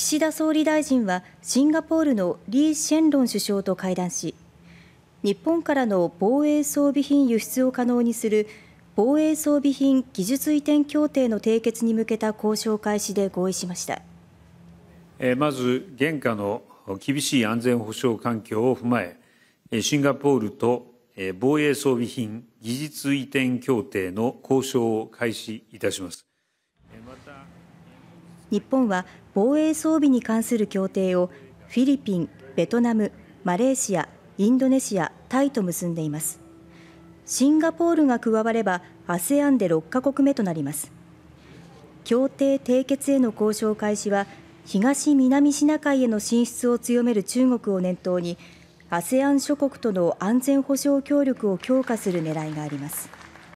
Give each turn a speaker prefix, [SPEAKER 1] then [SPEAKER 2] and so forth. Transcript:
[SPEAKER 1] 岸田総理大臣はシンガポールのリー・シェンロン首相と会談し日本からの防衛装備品輸出を可能にする防衛装備品技術移転協定の締結に向けた交渉開始で合意しました
[SPEAKER 2] まず現下の厳しい安全保障環境を踏まえシンガポールと防衛装備品技術移転協定の交渉を開始いたします
[SPEAKER 1] 日本は防衛装備に関する協定をフィリピン、ベトナム、マレーシア、インドネシア、タイと結んでいます。シンガポールが加われば ASEAN で6カ国目となります。協定締結への交渉開始は東南シナ海への進出を強める中国を念頭に ASEAN 諸国との安全保障協力を強化する狙いがあります。